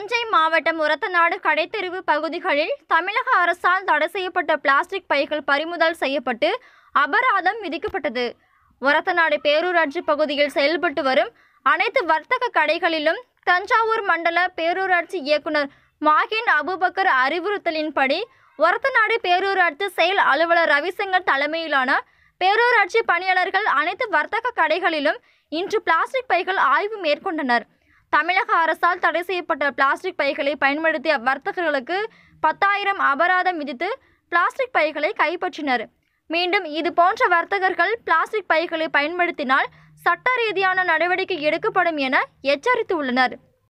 தஞ்சை மாவட்டம் உரத்தநாடு கடைத்தெருவு பகுதிகளில் தமிழக அரசால் தடை செய்யப்பட்ட பிளாஸ்டிக் பைகள் பறிமுதல் செய்யப்பட்டு அபராதம் விதிக்கப்பட்டது ஒரத்தநாடு பேரூராட்சி பகுதியில் செயல்பட்டு வரும் அனைத்து வர்த்தக கடைகளிலும் தஞ்சாவூர் மண்டல பேரூராட்சி இயக்குனர் மாகின் அபுபக்கர் அறிவுறுத்தலின்படி ஒரத்தநாடு பேரூராட்சி செயல் அலுவலர் ரவிசங்கர் தலைமையிலான பேரூராட்சி பணியாளர்கள் அனைத்து வர்த்தக கடைகளிலும் இன்று பிளாஸ்டிக் பைகள் ஆய்வு மேற்கொண்டனர் தமிழக அரசால் தடை செய்யப்பட்ட பிளாஸ்டிக் பைகளை பயன்படுத்திய வர்த்தகர்களுக்கு பத்தாயிரம் அபராதம் விதித்து பிளாஸ்டிக் பைகளை கைப்பற்றினர் மீண்டும் இது போன்ற வர்த்தகர்கள் பிளாஸ்டிக் பைகளை பயன்படுத்தினால் சட்ட ரீதியான நடவடிக்கை எடுக்கப்படும் என எச்சரித்துள்ளனர்